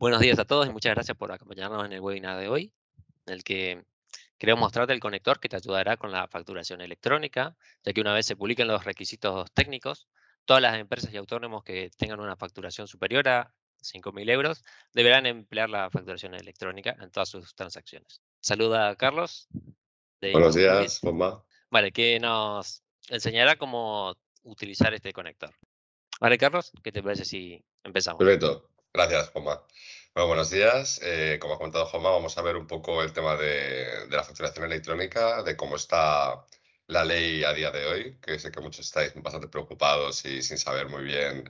Buenos días a todos y muchas gracias por acompañarnos en el webinar de hoy, en el que queremos mostrarte el conector que te ayudará con la facturación electrónica, ya que una vez se publiquen los requisitos técnicos, todas las empresas y autónomos que tengan una facturación superior a 5.000 euros deberán emplear la facturación electrónica en todas sus transacciones. Saluda Carlos. Buenos días, mamá. Vale, que nos enseñará cómo utilizar este conector. Vale, Carlos, ¿qué te parece si empezamos? Perfecto. Gracias, Joma. Bueno, buenos días. Eh, como ha comentado Joma, vamos a ver un poco el tema de, la facturación electrónica, de cómo está la ley a día de hoy, que sé que muchos estáis bastante preocupados y sin saber muy bien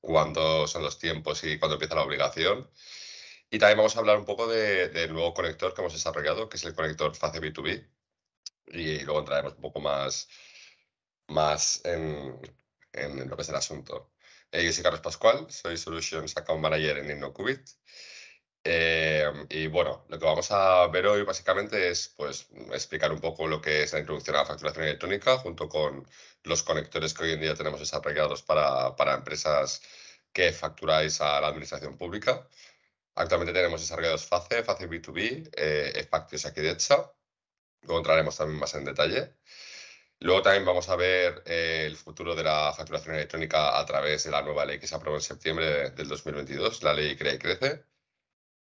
cuándo son los tiempos y cuándo empieza la obligación. Y también vamos a hablar un poco del nuevo conector que hemos desarrollado, que es el conector FACE B2B. Y, luego entraremos un poco más, en lo que es el asunto yo soy Carlos Pascual, soy Solutions Account Manager en InnoQubit em, y bueno, lo que vamos a ver hoy básicamente es pues, explicar un poco lo que es la introducción a la facturación electrónica junto con los conectores que hoy en día tenemos desarrollados para, para empresas que facturáis a la administración pública. Actualmente tenemos desarrollados FACE, FACE B2B, eh, aquí de Luego entraremos también más en detalle. Luego también vamos a ver eh, el futuro de la facturación electrónica a través de la nueva ley que se aprobó en septiembre del 2022, la ley Crea y Crece.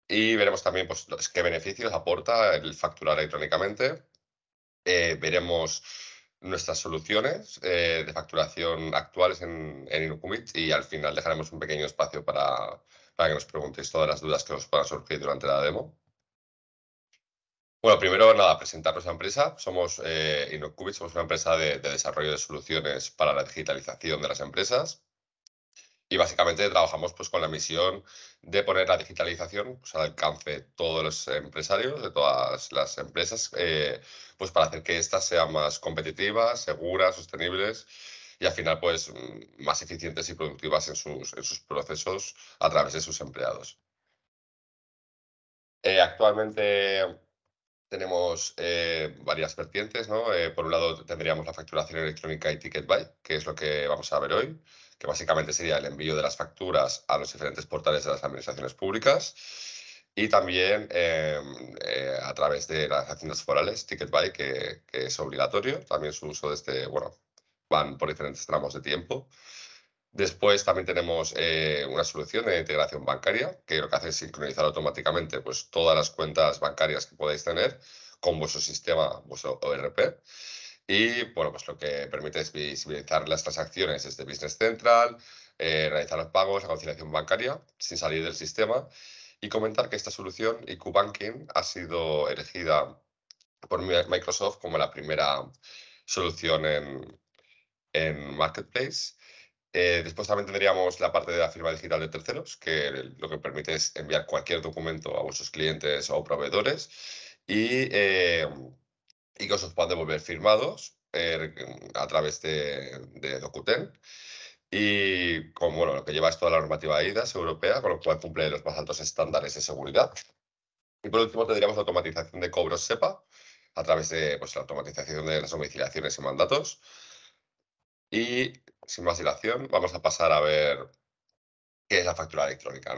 Y veremos también pues, qué beneficios aporta el facturar electrónicamente. Eh, veremos nuestras soluciones eh, de facturación actuales en, en y al final dejaremos un pequeño espacio para, para que nos preguntéis todas las dudas que os puedan surgir durante la demo. Bueno, primero, nada, presentar la empresa. Somos eh, somos una empresa de, desarrollo de soluciones para la digitalización de las empresas. Y básicamente trabajamos pues, con la misión de poner la digitalización pues, al alcance de todos los empresarios, de todas las empresas, eh, pues para hacer que éstas sean más competitivas, seguras, sostenibles y al final pues más eficientes y productivas en sus, en sus procesos a través de sus empleados. Eh, actualmente tenemos eh, varias vertientes, ¿no? Eh, por un lado tendríamos la facturación electrónica y ticket buy, que es lo que vamos a ver hoy, que básicamente sería el envío de las facturas a los diferentes portales de las administraciones públicas y también eh, a través de las haciendas forales, ticket que, es obligatorio, también su uso este, bueno, van por diferentes tramos de tiempo. Después también tenemos eh, una solución de integración bancaria, que lo que hace es sincronizar automáticamente pues, todas las cuentas bancarias que podáis tener con vuestro sistema, vuestro ORP. Y bueno, pues lo que permite es visibilizar las transacciones desde Business Central, eh, realizar los pagos, la conciliación bancaria sin salir del sistema y comentar que esta solución IQ e Banking ha sido elegida por Microsoft como la primera solución en Marketplace eh, después también tendríamos la parte de la firma digital de terceros, que lo que permite es enviar cualquier documento a vuestros clientes o proveedores y, eh, y que os puedan devolver firmados eh, a través de, de Docuten. Y con lo que lleva es toda la normativa IDAS europea, con lo cual cumple los más altos estándares de seguridad. Y por último tendríamos la automatización de cobros SEPA a través de pues, la automatización de las domiciliaciones y mandatos. Y sin más dilación, vamos a pasar a ver qué es la factura electrónica,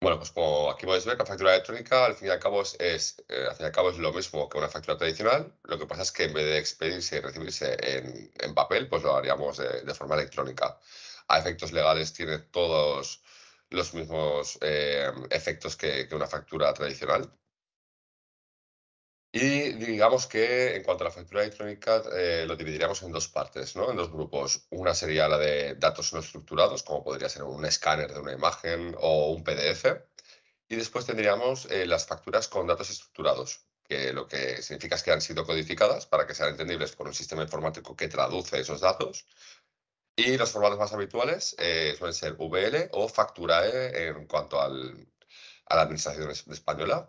Bueno, pues como aquí podéis ver, la factura electrónica al fin y al cabo es, eh, al cabo es lo mismo que una factura tradicional. Lo que pasa es que en vez de expedirse y recibirse en, papel, pues lo haríamos de, forma electrónica. A efectos legales tiene todos los mismos eh, efectos que, una factura tradicional. Y digamos que en cuanto a la factura electrónica, eh, lo dividiríamos en dos partes, ¿no? en dos grupos. Una sería la de datos no estructurados, como podría ser un escáner de una imagen o un PDF. Y después tendríamos eh, las facturas con datos estructurados, que lo que significa es que han sido codificadas para que sean entendibles por un sistema informático que traduce esos datos. Y los formatos más habituales eh, suelen ser VL o factura e en cuanto a la administración española,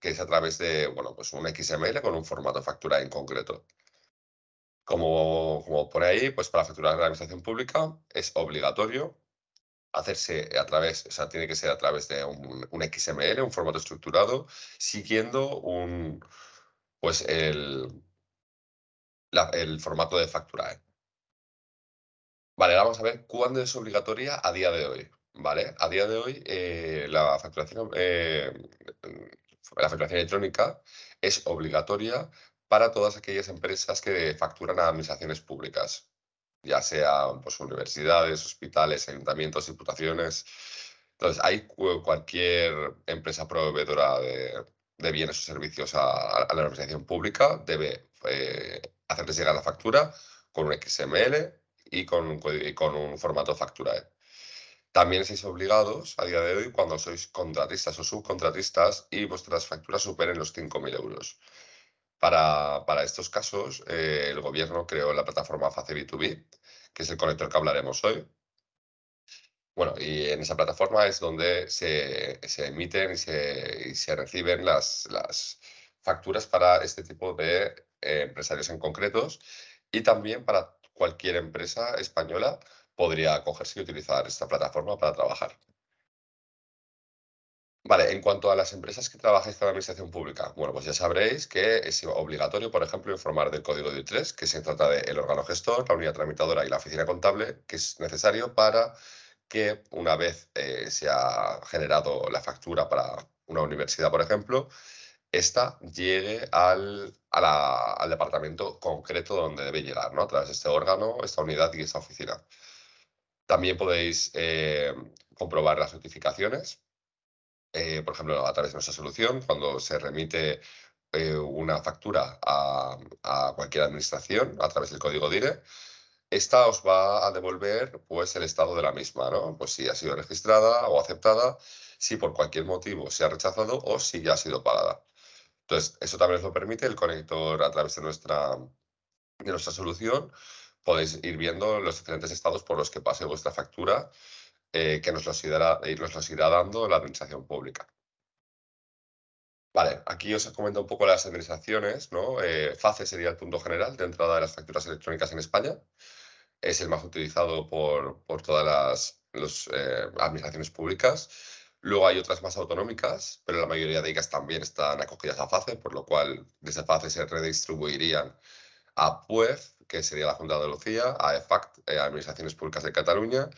que es a través de, bueno, pues un XML con un formato de factura en concreto. Como, como pone ahí, pues para facturar la administración pública es obligatorio hacerse a través, o sea, tiene que ser a través de un, XML, un formato estructurado, siguiendo un, pues el, el formato de factura. ¿eh? Vale, ahora vamos a ver cuándo es obligatoria a día de hoy. Vale, a día de hoy eh, la facturación eh, la facturación electrónica es obligatoria para todas aquellas empresas que facturan a administraciones públicas, ya sea pues, universidades, hospitales, ayuntamientos, diputaciones. Entonces, hay cualquier empresa proveedora de, bienes o servicios a, la administración pública debe eh, hacerles llegar la factura con un XML y con, con un formato factura. E. También seis obligados a día de hoy, cuando sois contratistas o subcontratistas y vuestras facturas superen los 5.000 euros. Para, estos casos, eh, el gobierno creó la plataforma Facility2B, que es el conector que hablaremos hoy. Bueno, y en esa plataforma es donde se, emiten y se, reciben las, facturas para este tipo de eh, empresarios en concretos y también para cualquier empresa española podría cogerse y utilizar esta plataforma para trabajar. Vale, en cuanto a las empresas que trabajáis con la administración pública, bueno, pues ya sabréis que es obligatorio, por ejemplo, informar del código de U3, que se trata del órgano gestor, la unidad tramitadora y la oficina contable, que es necesario para que una vez eh, se ha generado la factura para una universidad, por ejemplo, esta llegue al, al departamento concreto donde debe llegar, ¿no? A través de este órgano, esta unidad y esta oficina. También podéis eh, comprobar las notificaciones, eh, por ejemplo, a través de nuestra solución, cuando se remite eh, una factura a, cualquier administración a través del código DIRE, esta os va a devolver pues, el estado de la misma, ¿no? Pues si ha sido registrada o aceptada, si por cualquier motivo se ha rechazado o si ya ha sido pagada. Entonces, eso también os lo permite el conector a través de nuestra, de nuestra solución podéis ir viendo los diferentes estados por los que pase vuestra factura, eh, que nos los, irá, eh, nos irá dando la administración pública. Vale, aquí os he comentado un poco las administraciones, ¿no? Eh, FACE sería el punto general de entrada de las facturas electrónicas en España. Es el más utilizado por, por todas las administraciones públicas. Luego hay otras más autonómicas, pero la mayoría de ellas también están acogidas a FACE, por lo cual desde FACE se redistribuirían a PUEF que sería la Junta de Andalucía, AEFACT, eh, Administraciones Públicas de Cataluña.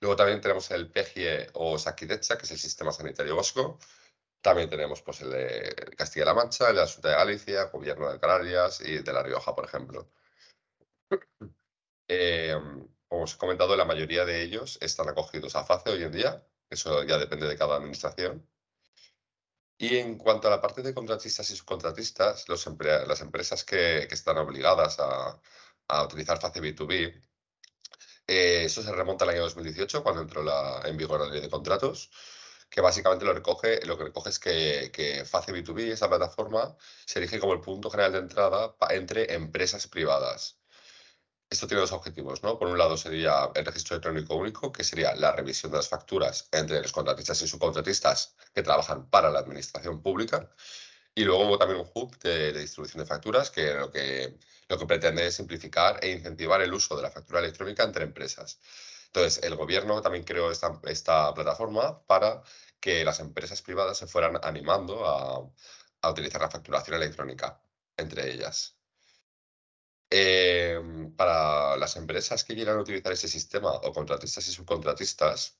Luego también tenemos el PGE o Saquidecha, que es el Sistema Sanitario Vasco. También tenemos pues, el de Castilla-La Mancha, el de la Junta de Galicia, Gobierno de Canarias y de La Rioja, por ejemplo. Em, como os he comentado, la mayoría de ellos están acogidos a FACE hoy en día. Eso ya depende de cada administración. Y en cuanto a la parte de contratistas y subcontratistas, los las empresas que están obligadas a, a utilizar FACE B2B. Eh, eso se remonta al año 2018, cuando entró la, en vigor la ley de contratos, que básicamente lo, recoge, lo que recoge es que, que FACE B2B, esa plataforma, se erige como el punto general de entrada entre empresas privadas. Esto tiene dos objetivos, ¿no? Por un lado sería el registro electrónico único, que sería la revisión de las facturas entre los contratistas y subcontratistas que trabajan para la administración pública. Y luego hubo también un hub de, distribución de facturas que lo, que lo que pretende es simplificar e incentivar el uso de la factura electrónica entre empresas. Entonces, el gobierno también creó esta, plataforma para que las empresas privadas se fueran animando a, utilizar la facturación electrónica entre ellas. Eh, para las empresas que quieran utilizar ese sistema o contratistas y subcontratistas,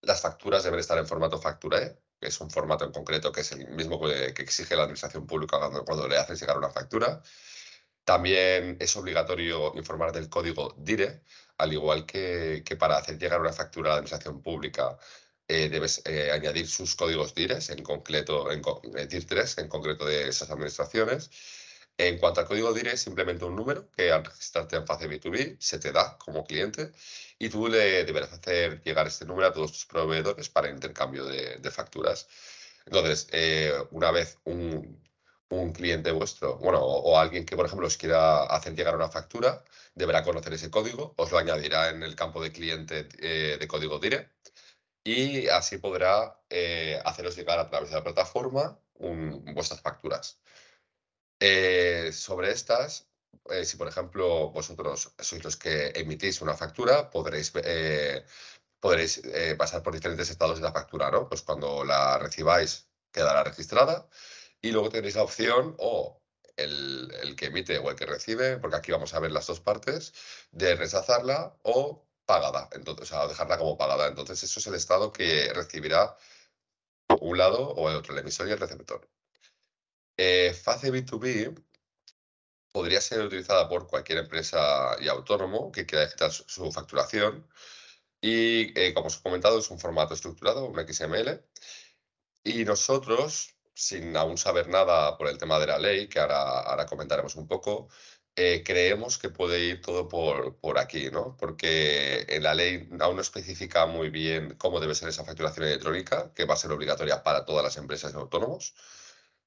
las facturas deben estar en formato factura e que es un formato en concreto que es el mismo que, eh, exige la administración pública cuando, le haces llegar una factura. También es obligatorio informar del código DIRE, al igual que, para hacer llegar una factura a la administración pública eh, debes eh, añadir sus códigos DIRES, en concreto, en, en DIR3, en concreto de esas administraciones. En cuanto al código DIRE, simplemente un número que al registrarte en fase B2B se te da como cliente y tú le deberás hacer llegar este número a todos tus proveedores para el intercambio de, facturas. Entonces, eh, una vez un, cliente vuestro, bueno, o, alguien que, por ejemplo, os quiera hacer llegar una factura, deberá conocer ese código, os lo añadirá en el campo de cliente eh, de código DIRE y así podrá eh, haceros llegar a través de la plataforma vuestras facturas. Eh, sobre estas, eh, si por ejemplo vosotros sois los que emitís una factura, podréis, eh, podréis pasar por diferentes estados de la factura, ¿no? Pues cuando la recibáis quedará registrada y luego tenéis la opción o el, que emite o el que recibe, porque aquí vamos a ver las dos partes, de rechazarla o pagada, entonces, o sea, dejarla como pagada. Entonces, eso es el estado que recibirá un lado o el otro, el emisor y el receptor. Eh, fase B2B podría ser utilizada por cualquier empresa y autónomo que quiera ejecutar su, facturación. Y eh, como os he comentado, es un formato estructurado, un XML. Y nosotros, sin aún saber nada por el tema de la ley, que ahora, comentaremos un poco, eh, creemos que puede ir todo por, por aquí, ¿no? Porque en la ley aún no especifica muy bien cómo debe ser esa facturación electrónica, que va a ser obligatoria para todas las empresas y autónomos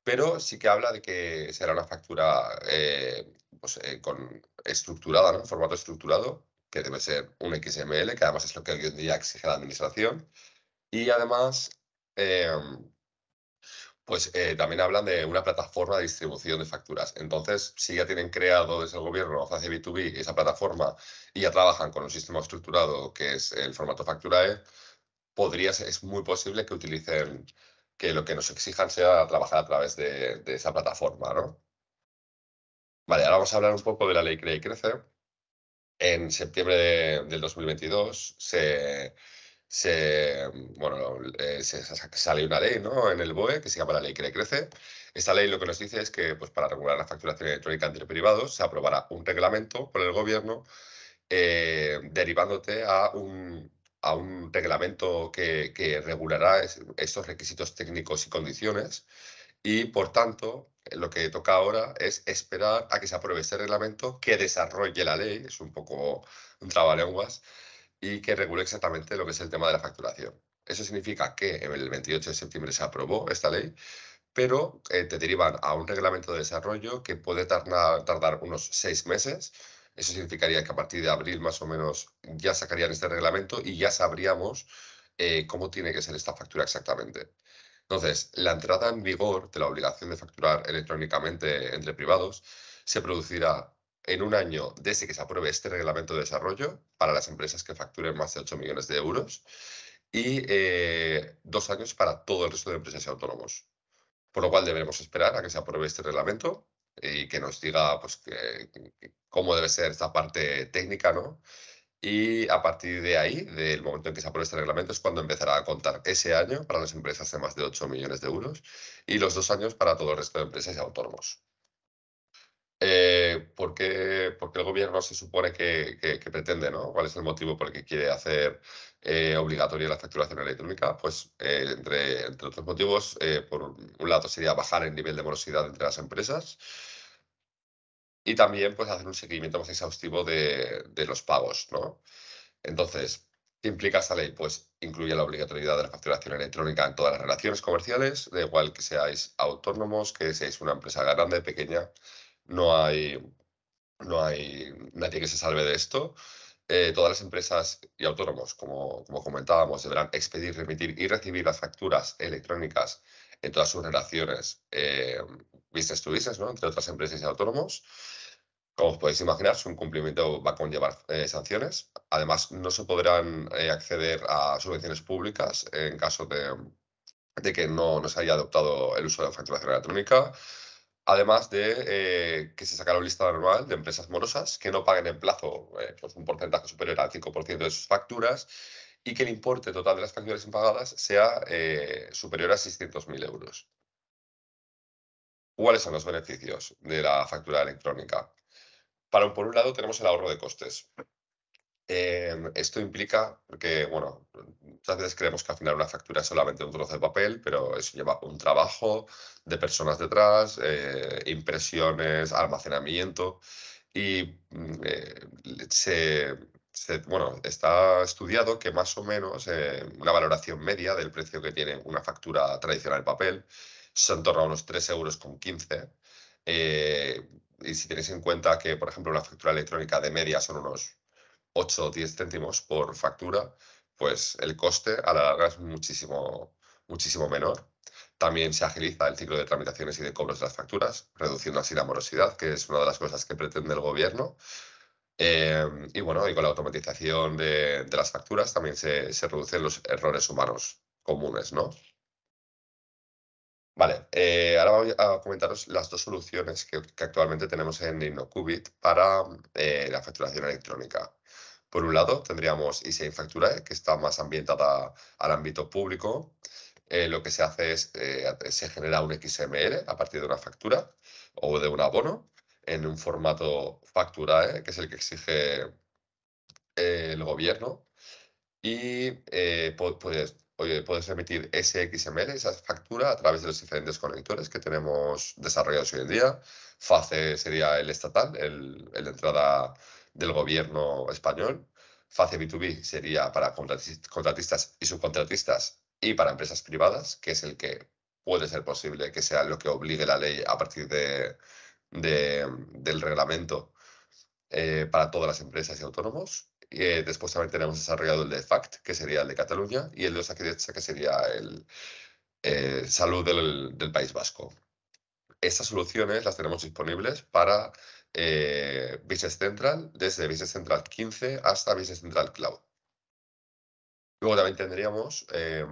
pero sí que habla de que será una factura eh, pues, eh, con, estructurada, ¿no? formato estructurado, que debe ser un XML, que además es lo que hoy en día exige la administración. Y además, em, pues eh, también hablan de una plataforma de distribución de facturas. Entonces, si ya tienen creado desde el gobierno hacia B2B esa plataforma y ya trabajan con un sistema estructurado que es el formato factura, e, podría es muy posible que utilicen que lo que nos exijan sea trabajar a través de, esa plataforma, ¿no? Vale, ahora vamos a hablar un poco de la ley Crea y Crece. En septiembre del 2022 se, se, bueno, eh, sale una ley ¿no? en el BOE que se llama la Ley Crea y Crece. Esta ley lo que nos dice es que pues, para regular la facturación electrónica entre privados se aprobará un reglamento por el gobierno eh, derivándote a un, a un reglamento que, regulará estos requisitos técnicos y condiciones y, por tanto, lo que toca ahora es esperar a que se apruebe ese reglamento que desarrolle la ley, es un poco un trabalenguas, y que regule exactamente lo que es el tema de la facturación. Eso significa que el 28 de septiembre se aprobó esta ley, pero eh, te derivan a un reglamento de desarrollo que puede tardar unos seis meses, eso significaría que a partir de abril más o menos ya sacarían este reglamento y ya sabríamos eh, cómo tiene que ser esta factura exactamente. Entonces, la entrada en vigor de la obligación de facturar electrónicamente entre privados se producirá en un año desde que se apruebe este reglamento de desarrollo para las empresas que facturen más de 8 millones de euros y eh, dos años para todo el resto de empresas y autónomos. Por lo cual debemos esperar a que se apruebe este reglamento y que nos diga pues, que, cómo debe ser esta parte técnica, ¿no? Y a partir de ahí, del momento en que se apruebe este reglamento, es cuando empezará a contar ese año para las empresas de más de 8 millones de euros y los dos años para todo el resto de empresas y autónomos. Eh, ¿por, qué, el gobierno se supone que, que, pretende? ¿no? ¿Cuál es el motivo por el que quiere hacer eh, obligatoria la facturación electrónica, pues eh, entre, otros motivos, eh, por un lado sería bajar el nivel de morosidad entre las empresas y también pues hacer un seguimiento más exhaustivo de, los pagos, Entonces, ¿qué implica esta ley? Pues incluye la obligatoriedad de la facturación electrónica en todas las relaciones comerciales, da igual que seáis autónomos, que seáis una empresa grande, pequeña, no hay, no hay nadie que se salve de esto. Eh, todas las empresas y autónomos, como, comentábamos, deberán expedir, remitir y recibir las facturas electrónicas en todas sus relaciones eh, business to entre otras empresas y autónomos. Como os podéis imaginar, su incumplimiento va a conllevar eh, sanciones. Además, no se podrán eh, acceder a subvenciones públicas en caso de, que no, no, se haya adoptado el uso de la facturación electrónica. Además de eh, que se sacara un lista anual de empresas morosas que no paguen en plazo eh, pues un porcentaje superior al 5% de sus facturas y que el importe total de las facturas impagadas sea eh, superior a 600.000 euros. ¿Cuáles son los beneficios de la factura electrónica? por un lado, tenemos el ahorro de costes. Em, esto implica que, bueno, muchas veces creemos que al final una factura es solamente un trozo de papel, pero eso lleva un trabajo de personas detrás, eh, impresiones, almacenamiento y mm, eh, bueno, está estudiado que más o menos eh, una valoración media del precio que tiene una factura tradicional de papel son en torno a unos 3,15 euros con 15 y si tenéis en cuenta que, por ejemplo, una factura electrónica de media son unos 8 o 10 céntimos por factura, pues el coste a la larga es muchísimo, muchísimo menor. También se agiliza el ciclo de tramitaciones y de cobros de las facturas, reduciendo así la morosidad, que es una de las cosas que pretende el gobierno. Em, y bueno, y con la automatización de, las facturas también se, reducen los errores humanos comunes, ¿no? Vale, eh, ahora voy a comentaros las dos soluciones que, actualmente tenemos en InnoCubit para eh, la facturación electrónica. Por un lado, tendríamos ISEI Facturae, eh, que está más ambientada al ámbito público. Eh, lo que se hace es, eh, se genera un XML a partir de una factura o de un abono en un formato Facturae, que es el que exige el gobierno. Y puedes, puedes emitir ese XML, esa factura, a través de los diferentes conectores que tenemos desarrollados hoy en día. FACE sería el estatal, el, el de entrada del gobierno español. Fase B2B sería para contratistas y subcontratistas y para empresas privadas, que es el que puede ser posible que sea lo que obligue la ley a partir de, del reglamento eh, para todas las empresas y autónomos. Eh, después también tenemos desarrollado el de FACT, que sería el de Cataluña, y el de Osakidecha, que sería el eh, salud del País Vasco. Estas soluciones las tenemos disponibles para eh, Business Central, desde Business Central 15 hasta Business Central Cloud. Luego también tendríamos eh,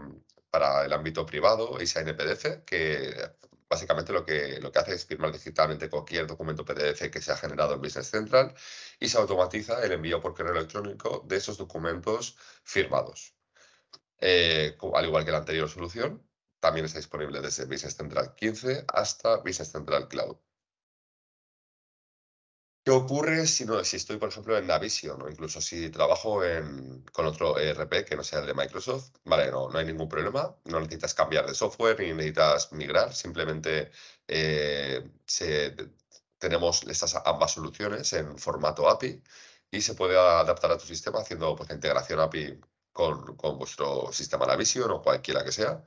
para el ámbito privado isa PDF, que básicamente lo que, lo que hace es firmar digitalmente cualquier documento PDF que se ha generado en Business Central y se automatiza el envío por correo electrónico de esos documentos firmados. Eh, al igual que la anterior solución, también está disponible desde Business Central 15 hasta Business Central Cloud. ¿Qué ocurre si, no, si estoy, por ejemplo, en Navision o incluso si trabajo con otro ERP que no sea el de Microsoft? Vale, no, no hay ningún problema, no necesitas cambiar de software ni necesitas migrar, simplemente eh, tenemos estas ambas soluciones en formato API y se puede adaptar a tu sistema haciendo pues, integración API con, con, vuestro sistema Navision o cualquiera que sea.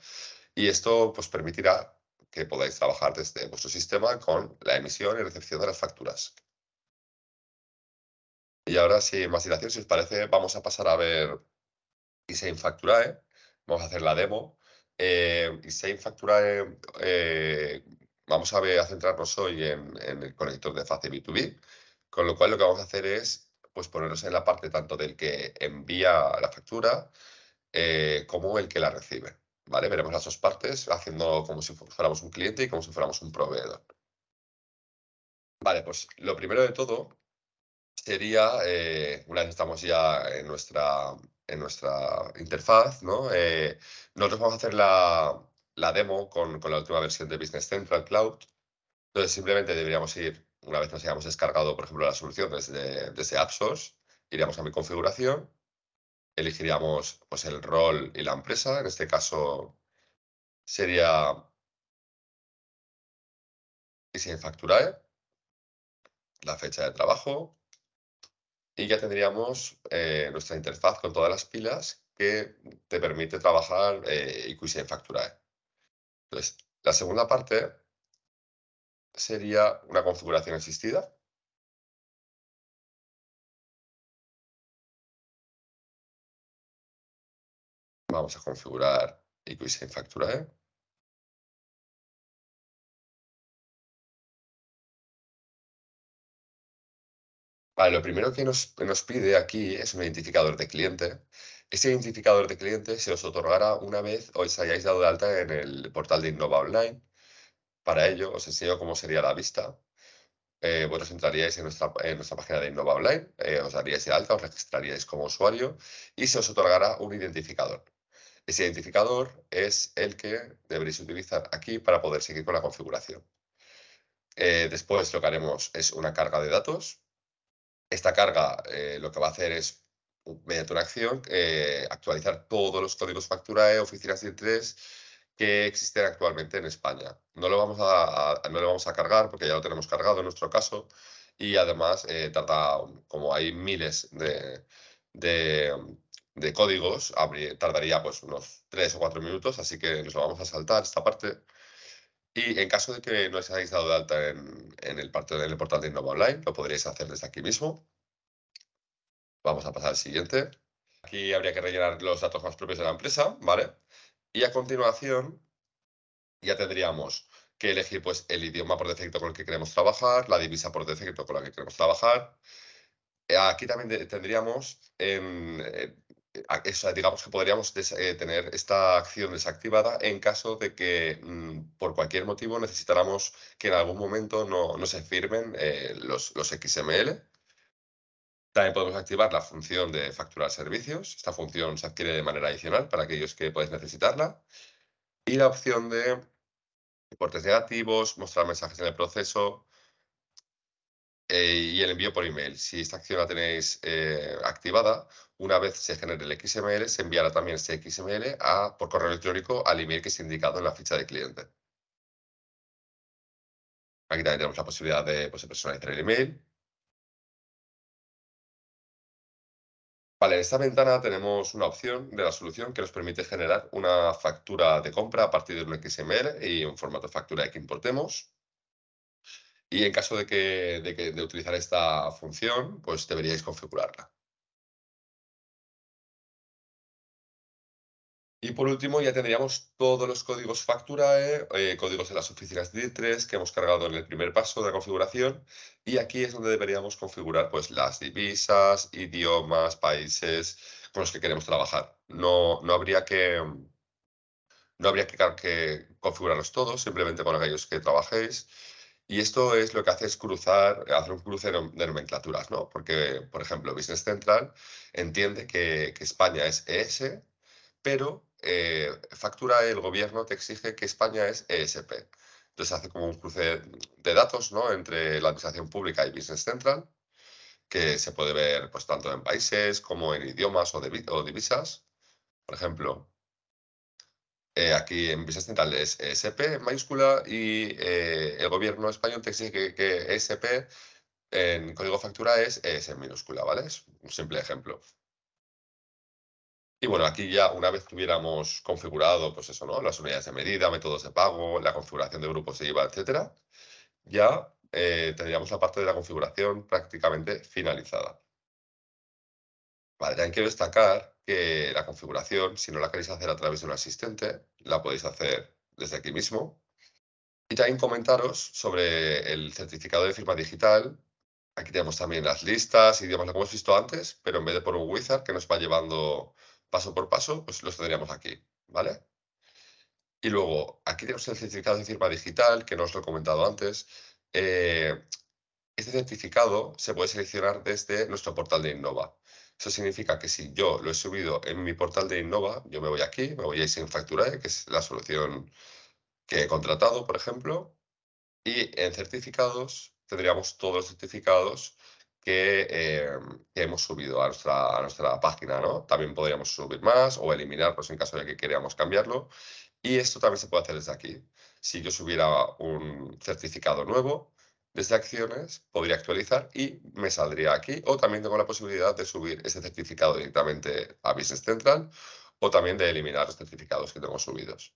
Y esto pues, permitirá que podáis trabajar desde vuestro sistema con la emisión y recepción de las facturas. Y ahora, sin más dilación, si os parece, vamos a pasar a ver se Facturae. ¿eh? Vamos a hacer la demo. Eh, Facturae, eh, eh, vamos a, ver, a centrarnos hoy en, el conector de fase B2B, con lo cual lo que vamos a hacer es pues, ponernos en la parte tanto del que envía la factura como el que la recibe. ¿vale? Veremos las dos partes haciendo como si fuéramos un cliente y como si fuéramos un proveedor. Vale, pues lo primero de todo sería, eh, una vez estamos ya en nuestra, en nuestra interfaz, ¿no? Eh, nosotros vamos a hacer la, demo con, la última versión de Business Central Cloud. Entonces, simplemente deberíamos ir, una vez nos hayamos descargado, por ejemplo, la solución desde, desde iríamos a mi configuración, elegiríamos pues, el rol y la empresa. En este caso sería y facturae, ¿eh? la fecha de trabajo, y ya tendríamos eh, nuestra interfaz con todas las pilas que te permite trabajar eh, IQC en Facturae. ¿eh? Entonces, la segunda parte sería una configuración asistida. Vamos a configurar IQC en Facturae. ¿eh? Ah, lo primero que nos, pide aquí es un identificador de cliente. Ese identificador de cliente se os otorgará una vez os hayáis dado de alta en el portal de Innova Online. Para ello os enseño cómo sería la vista. Eh, vosotros entraríais en nuestra, página de Innova Online, eh, os daríais de alta, os registraríais como usuario y se os otorgará un identificador. Ese identificador es el que deberéis utilizar aquí para poder seguir con la configuración. Eh, después lo que haremos es una carga de datos esta carga eh, lo que va a hacer es, mediante una acción, eh, actualizar todos los códigos facturae, oficinas de 3 que existen actualmente en España. No lo vamos a, no lo vamos a cargar porque ya lo tenemos cargado en nuestro caso y además eh, tarda, como hay miles de, um, códigos, tardaría pues unos tres o cuatro minutos, así que nos lo vamos a saltar esta parte. Y en caso de que no os hayáis dado de alta en, el, parte del portal de Innova Online, lo podréis hacer desde aquí mismo. Vamos a pasar al siguiente. Aquí habría que rellenar los datos más propios de la empresa, ¿vale? Y a continuación ya tendríamos que elegir pues, el idioma por defecto con el que queremos trabajar, la divisa por defecto con la que queremos trabajar. Eh, aquí también tendríamos en, eh, eh, digamos que podríamos eh, tener esta acción desactivada en caso de que mm, por cualquier motivo necesitáramos que en algún momento no, se firmen eh, los, XML. También podemos activar la función de facturar servicios. Esta función se adquiere de manera adicional para aquellos que podéis necesitarla. Y la opción de importes negativos, mostrar mensajes en el proceso, y el envío por email. Si esta acción la tenéis activada, una vez se genere el XML, se enviará también ese XML por correo electrónico al email que se ha indicado en la ficha de cliente. Aquí también tenemos la posibilidad de pues, personalizar el email. en esta ventana tenemos una opción de la solución que nos permite generar una factura de compra a partir de un XML y un formato de factura que importemos. Y en caso de, de utilizar esta función, pues deberíais configurarla. Y por último, ya tendríamos todos los códigos Facturae, eh, códigos de las oficinas D 3 que hemos cargado en el primer paso de la configuración. Y aquí es donde deberíamos configurar pues, las divisas, idiomas, países con los que queremos trabajar. No, no habría que, no habría que, configurarlos todos, simplemente con aquellos que trabajéis. Y esto es lo que hace es cruzar, hacer un cruce de nomenclaturas, ¿no? Porque, por ejemplo, Business Central entiende que, que España es ES, pero eh, factura el gobierno te exige que España es ESP. Entonces hace como un cruce de datos ¿no? entre la administración pública y Business Central, que se puede ver pues, tanto en países como en idiomas o, divisas. Por ejemplo, eh, aquí en Business Central es ESP en mayúscula y eh, el gobierno español te exige que, ESP e en código factura es ES en minúscula, ¿vale? Es un simple ejemplo. Y bueno, aquí ya una vez tuviéramos configurado, pues eso, ¿no? Las unidades de medida, métodos de pago, la configuración de grupos de IVA, etcétera, ya eh, tendríamos la parte de la configuración prácticamente finalizada. Vale, ya quiero destacar que la configuración, si no la queréis hacer a través de un asistente, la podéis hacer desde aquí mismo. Y también comentaros sobre el certificado de firma digital Aquí tenemos también las listas y digamos lo que hemos visto antes, pero en vez de por un wizard que nos va llevando paso por paso, pues los tendríamos aquí, ¿vale? Y luego, aquí tenemos el certificado de firma digital, que no os lo he comentado antes. Eh, este certificado se puede seleccionar desde nuestro portal de Innova. Eso significa que si yo lo he subido en mi portal de Innova, yo me voy aquí, me voy a sin factura, que es la solución que he contratado, por ejemplo, y en certificados tendríamos todos los certificados que, em, hemos subido a nuestra, nuestra página. También podríamos subir más o eliminar pues, en caso de que queríamos cambiarlo. Y esto también se puede hacer desde aquí. Si yo subiera un certificado nuevo, desde acciones podría actualizar y me saldría aquí. O también tengo la posibilidad de subir ese certificado directamente a Business Central o también de eliminar los certificados que tengo subidos.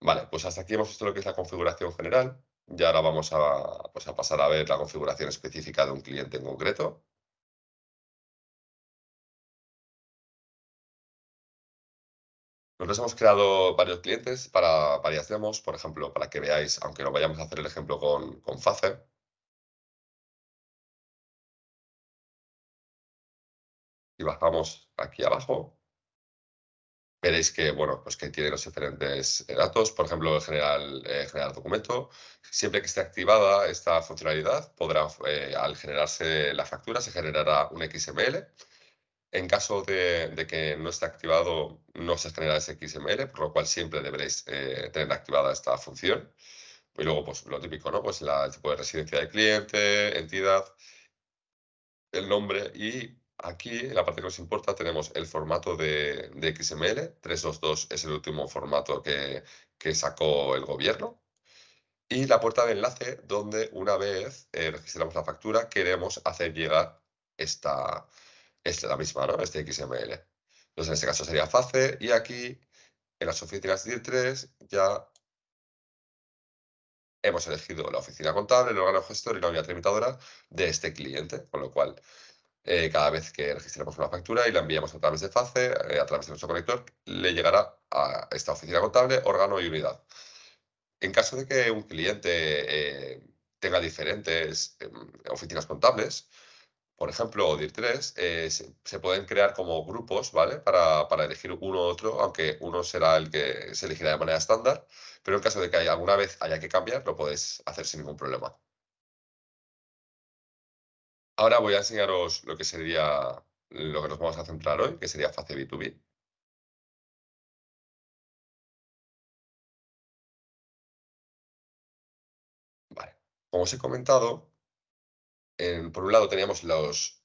Vale, pues hasta aquí hemos visto lo que es la configuración general. Y ahora vamos pues a, pasar a ver la configuración específica de un cliente en concreto. Nosotros hemos creado varios clientes para varias demos, por ejemplo, para que veáis, aunque no vayamos a hacer el ejemplo con, con Facer. Y bajamos aquí abajo veréis que, bueno, pues que tiene los diferentes eh, datos, por ejemplo, general, eh, generar documento. Siempre que esté activada esta funcionalidad, podrá, eh, al generarse la factura, se generará un XML. En caso de, que no esté activado, no se genera ese XML, por lo cual siempre deberéis tener activada esta función. Y luego, pues lo típico, ¿no? Pues la, el tipo de residencia del cliente, entidad, el nombre y Aquí en la parte que nos importa tenemos el formato de, XML, 322 es el último formato que, sacó el gobierno, y la puerta de enlace donde una vez eh, registramos la factura queremos hacer llegar esta, la misma, este XML. Entonces en este caso sería FACE y aquí en las oficinas DIR 3 ya hemos elegido la oficina contable, el órgano gestor y la unidad tramitadora de este cliente, con lo cual eh, cada vez que registremos una factura y la enviamos a través de FACE, eh, a través de nuestro conector, le llegará a esta oficina contable, órgano y unidad. En caso de que un cliente eh, tenga diferentes oficinas contables, por ejemplo, DIR3, se, pueden crear como grupos, ¿vale? Para, elegir uno u otro, aunque uno será el que se elegirá de manera estándar, pero en caso de que alguna vez haya que cambiar, lo podéis hacer sin ningún problema. Ahora voy a enseñaros lo que sería lo que nos vamos a centrar hoy, que sería fase B2B. Vale. Como os he comentado, por un lado teníamos los,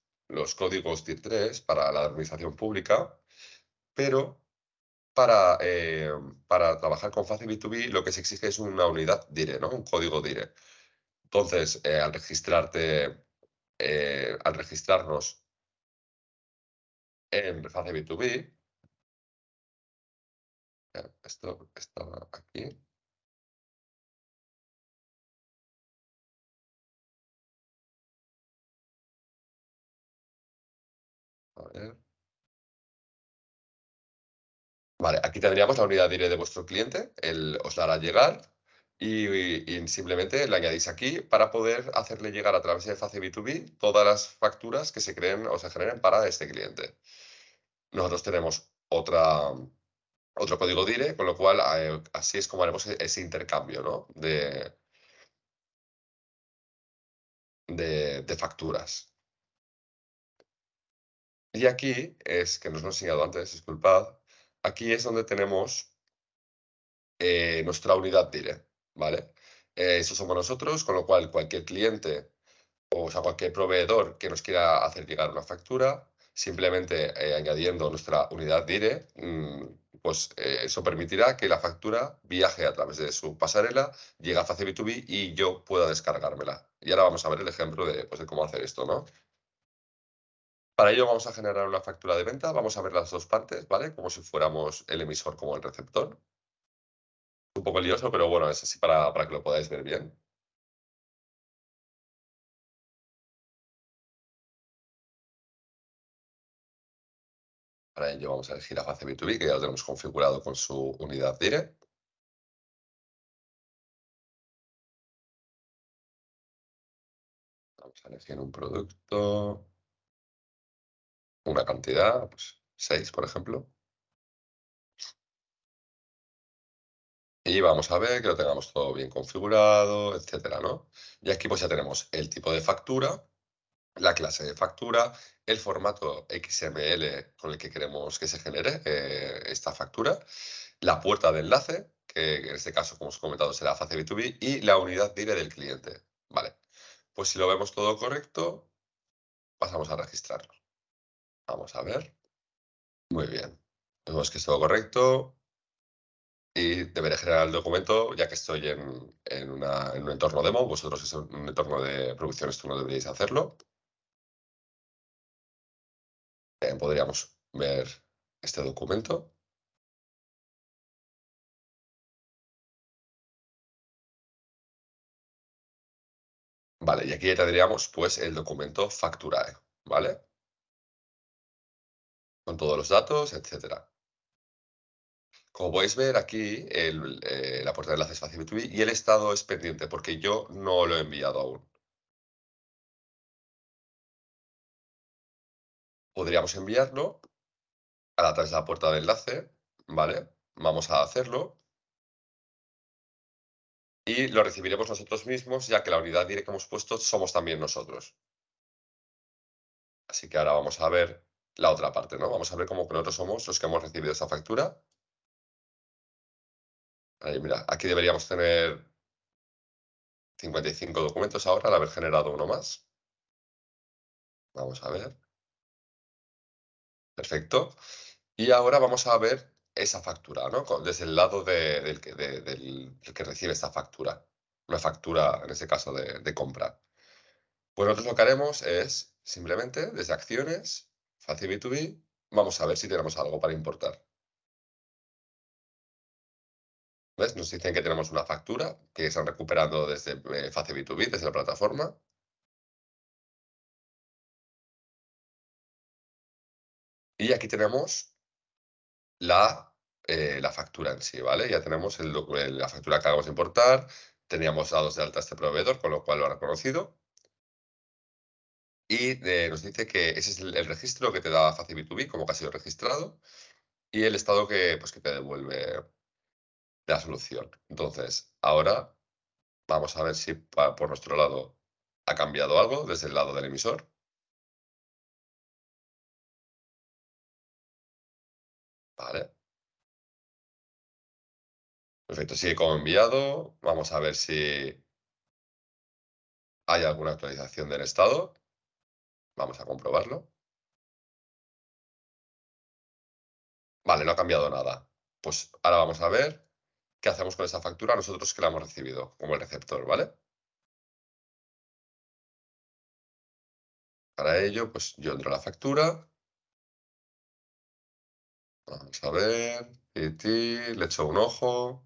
códigos TIR 3 para la administración pública, pero para, eh, trabajar con fase B2B lo que se exige es una unidad DIRE, ¿no? un código DIRE. Entonces, eh, al registrarte eh, al registrarnos en Fase B2B, esto estaba aquí. Vale, aquí tendríamos la unidad de de vuestro cliente, Él os hará llegar, y, simplemente le añadís aquí para poder hacerle llegar a través de Face B2B todas las facturas que se creen o se generen para este cliente. Nosotros tenemos otra, otro código DIRE, con lo cual eh, así es como haremos ese intercambio ¿no? de, de, facturas. Y aquí es que nos lo enseñado antes, disculpad. Aquí es donde tenemos eh, nuestra unidad DIRE. ¿vale? Eh, eso somos nosotros, con lo cual cualquier cliente o, sea, cualquier proveedor que nos quiera hacer llegar una factura, simplemente eh, añadiendo nuestra unidad DIRE, mm, pues eh, eso permitirá que la factura viaje a través de su pasarela, llegue a Face 2 b y yo pueda descargármela. Y ahora vamos a ver el ejemplo de, pues, de cómo hacer esto, ¿no? Para ello vamos a generar una factura de venta, vamos a ver las dos partes, ¿vale? Como si fuéramos el emisor como el receptor un poco lioso, pero bueno, es así para, para que lo podáis ver bien. Para ello vamos a elegir la fase B2B, que ya lo tenemos configurado con su unidad direct. Vamos a elegir un producto, una cantidad, pues 6, por ejemplo. Y vamos a ver que lo tengamos todo bien configurado, etcétera, ¿no? Y aquí pues, ya tenemos el tipo de factura, la clase de factura, el formato XML con el que queremos que se genere eh, esta factura, la puerta de enlace, que en este caso, como os he comentado, será fase B2B, y la unidad DIRE del cliente. Vale, pues si lo vemos todo correcto, pasamos a registrarlo. Vamos a ver. Muy bien. Vemos que es todo correcto y deberé generar el documento ya que estoy en, un entorno demo. Vosotros en un entorno de producción, esto no deberíais hacerlo. podríamos ver este documento. Vale, y aquí ya tendríamos pues el documento facturae, ¿vale? Con todos los datos, etcétera. Como podéis ver aquí, eh, la puerta de enlace es fácil 2 b y el estado es pendiente porque yo no lo he enviado aún. Podríamos enviarlo a través de la puerta de enlace, ¿vale? Vamos a hacerlo y lo recibiremos nosotros mismos, ya que la unidad directa que hemos puesto somos también nosotros. Así que ahora vamos a ver la otra parte, ¿no? Vamos a ver cómo nosotros somos los que hemos recibido esa factura mira, aquí deberíamos tener 55 documentos ahora al haber generado uno más. Vamos a ver. Perfecto. Y ahora vamos a ver esa factura, ¿no? Desde el lado del, que, recibe esta factura. Una factura, en este caso, de, de compra. Pues nosotros lo que haremos es, simplemente, desde acciones, fácil B2B, vamos a ver si tenemos algo para importar. Nos dicen que tenemos una factura que se están recuperando desde eh, B2B, desde la plataforma. Y aquí tenemos la, eh, la factura en sí, ¿vale? Ya tenemos eh, la factura que acabamos de importar, teníamos dados de alta este proveedor, con lo cual lo ha reconocido. Y eh, nos dice que ese es el, registro que te da Face B2B, como que ha sido registrado, y el estado que, pues, que te devuelve la solución. Entonces, ahora vamos a ver si por nuestro lado ha cambiado algo desde el lado del emisor. Vale. Perfecto, sigue como enviado. Vamos a ver si hay alguna actualización del estado. Vamos a comprobarlo. Vale, no ha cambiado nada. Pues ahora vamos a ver qué hacemos con esa factura nosotros que la hemos recibido como el receptor, ¿vale? Para ello, pues yo entro a la factura. Vamos a ver, le echo un ojo.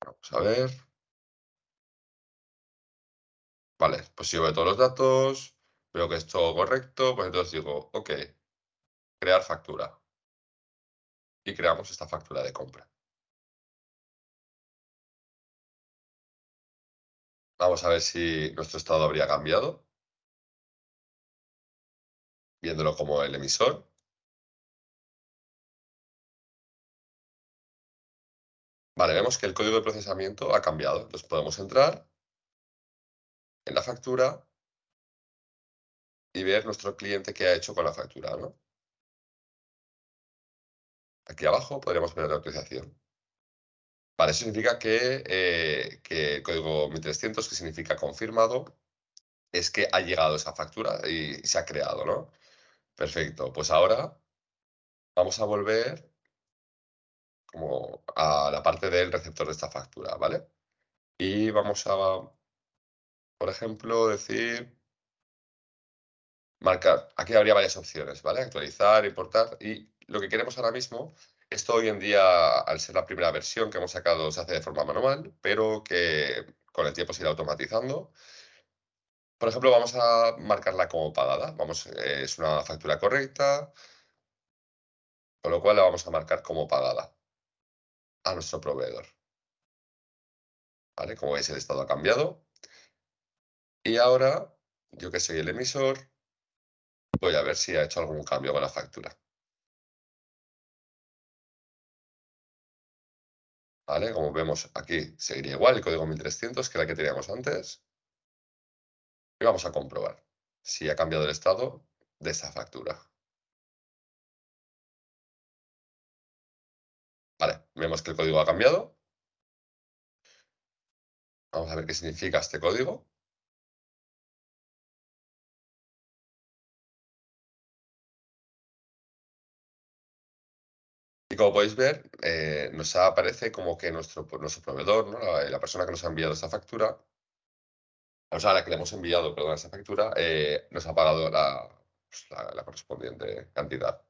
Vamos a ver. Vale, pues si veo todos los datos, veo que es todo correcto, pues entonces digo, ok, crear factura y creamos esta factura de compra. Vamos a ver si nuestro estado habría cambiado, viéndolo como el emisor. Vale, vemos que el código de procesamiento ha cambiado. Entonces podemos entrar en la factura y ver nuestro cliente que ha hecho con la factura. ¿no? Aquí abajo podríamos ver la actualización. Vale, eso significa que, eh, que el código 1300, que significa confirmado, es que ha llegado esa factura y, y se ha creado, ¿no? Perfecto, pues ahora vamos a volver como a la parte del receptor de esta factura, ¿vale? Y vamos a, por ejemplo, decir, marcar, aquí habría varias opciones, ¿vale? Actualizar, importar y lo que queremos ahora mismo, esto hoy en día, al ser la primera versión que hemos sacado, se hace de forma manual, pero que con el tiempo se irá automatizando. Por ejemplo, vamos a marcarla como pagada. Vamos, es una factura correcta, con lo cual la vamos a marcar como pagada a nuestro proveedor. Como veis, el estado ha cambiado. Y ahora, yo que soy el emisor, voy a ver si ha hecho algún cambio con la factura. Como vemos aquí, seguiría igual el código 1300 que la que teníamos antes. Y vamos a comprobar si ha cambiado el estado de esa factura. vemos que el código ha cambiado. Vamos a ver qué significa este código. como podéis ver, eh, nos aparece como que nuestro, pues, nuestro proveedor, eh, la, persona que nos ha enviado esta factura, o sea, la que le hemos enviado, perdón, esta factura, eh, nos ha pagado la, pues, correspondiente cantidad.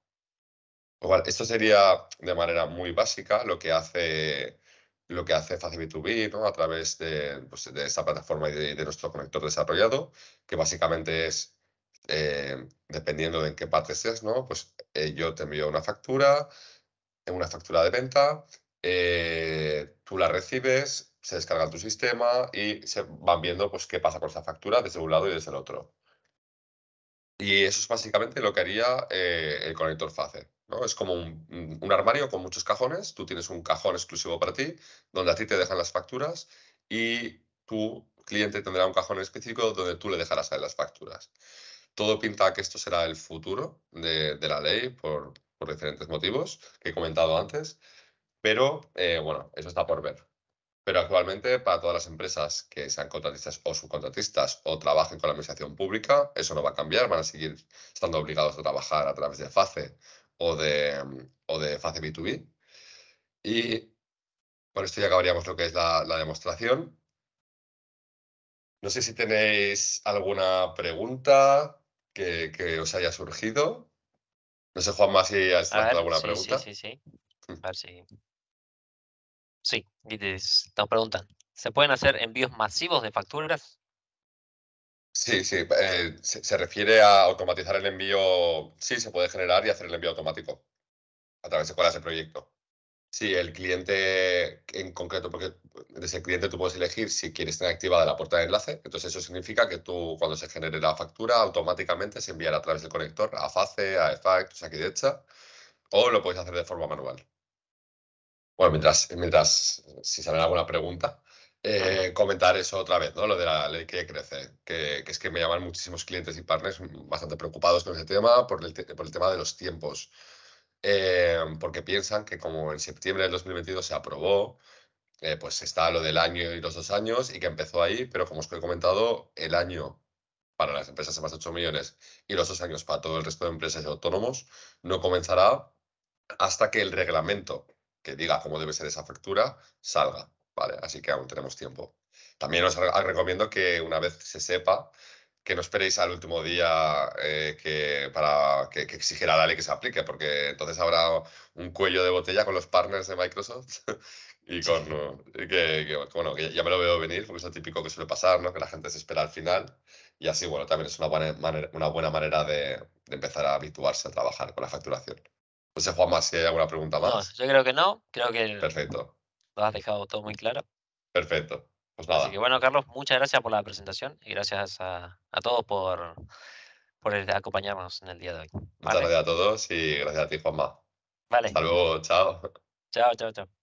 esto sería de manera muy básica lo que hace lo que hace 2 b a través de, pues, esta plataforma y de, nuestro conector desarrollado, que básicamente es, dependiendo de en qué parte estés, ¿no? pues yo te envío una factura, en una factura de venta, eh, tú la recibes, se descarga en tu sistema y se van viendo pues, qué pasa con esa factura desde un lado y desde el otro. Y eso es básicamente lo que haría eh, el conector FACE. ¿no? Es como un, armario con muchos cajones. Tú tienes un cajón exclusivo para ti, donde a ti te dejan las facturas y tu cliente tendrá un cajón específico donde tú le dejarás a las facturas. Todo pinta que esto será el futuro de, de la ley por, por diferentes motivos que he comentado antes, pero eh, bueno, eso está por ver. Pero actualmente para todas las empresas que sean contratistas o subcontratistas o trabajen con la administración pública, eso no va a cambiar, van a seguir estando obligados a trabajar a través de FACE o de, mm, o de FACE B2B. Y con esto ya acabaríamos lo que es la, demostración. No sé si tenéis alguna pregunta que, que os haya surgido. No sé, Juanma, si has alguna pregunta. Sí, sí, sí. Mm. A ver si. Sí, nos preguntan. ¿Se pueden hacer envíos masivos de facturas? Sí, sí. Eh, se, refiere a automatizar el envío. Sí, se puede generar y hacer el envío automático a través de cuál es el proyecto. Sí, el cliente en concreto, porque desde el cliente tú puedes elegir si quieres tener activada la puerta de enlace. Entonces, eso significa que tú, cuando se genere la factura, automáticamente se enviará a través del conector a FACE, a EFACT, o sea, aquí derecha. o lo puedes hacer de forma manual. Bueno, mientras, mientras si salen alguna pregunta, eh, comentar eso otra vez, ¿no? Lo de la ley que crece, que, que, es que me llaman muchísimos clientes y partners bastante preocupados con ese tema por el, por el tema de los tiempos. Eh, porque piensan que como en septiembre del 2022 se aprobó, eh, pues está lo del año y los dos años y que empezó ahí, pero como os he comentado, el año para las empresas de más de 8 millones y los dos años para todo el resto de empresas y autónomos no comenzará hasta que el reglamento que diga cómo debe ser esa factura salga. Vale, así que aún tenemos tiempo. También os recomiendo que una vez se sepa que no esperéis al último día eh, que, para, que, la ley que se aplique, porque entonces habrá un cuello de botella con los partners de Microsoft y con que, que, bueno, que ya me lo veo venir, porque es lo típico que suele pasar, ¿no? que la gente se espera al final y así, bueno, también es una buena manera, una buena manera de, empezar a habituarse a trabajar con la facturación. No sé, Juanma, si hay alguna pregunta más. No, yo creo que no, creo que... Perfecto. Lo has dejado todo muy claro. Perfecto. Pues Así que bueno, Carlos, muchas gracias por la presentación y gracias a, todos por, por acompañarnos en el día de hoy. Muchas gracias a todos y gracias a ti, Juanma. Vale. Hasta luego, chao. Chao, chao, chao.